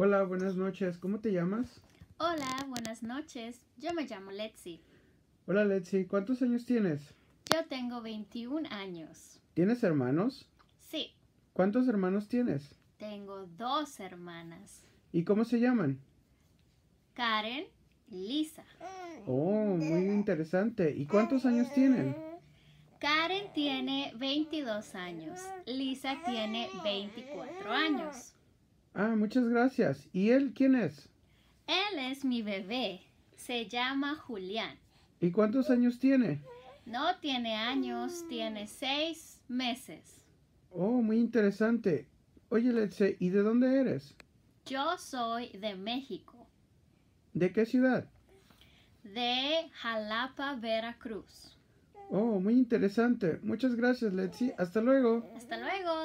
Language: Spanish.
Hola, buenas noches. ¿Cómo te llamas? Hola, buenas noches. Yo me llamo Letzi. Hola, Letzi. ¿Cuántos años tienes? Yo tengo 21 años. ¿Tienes hermanos? Sí. ¿Cuántos hermanos tienes? Tengo dos hermanas. ¿Y cómo se llaman? Karen y Lisa. Oh, muy interesante. ¿Y cuántos años tienen? Karen tiene 22 años. Lisa tiene 24 años. Ah, muchas gracias. ¿Y él quién es? Él es mi bebé. Se llama Julián. ¿Y cuántos años tiene? No tiene años, tiene seis meses. Oh, muy interesante. Oye, Say, ¿y de dónde eres? Yo soy de México. ¿De qué ciudad? De Jalapa, Veracruz. Oh, muy interesante. Muchas gracias, Letzi. Hasta luego. Hasta luego.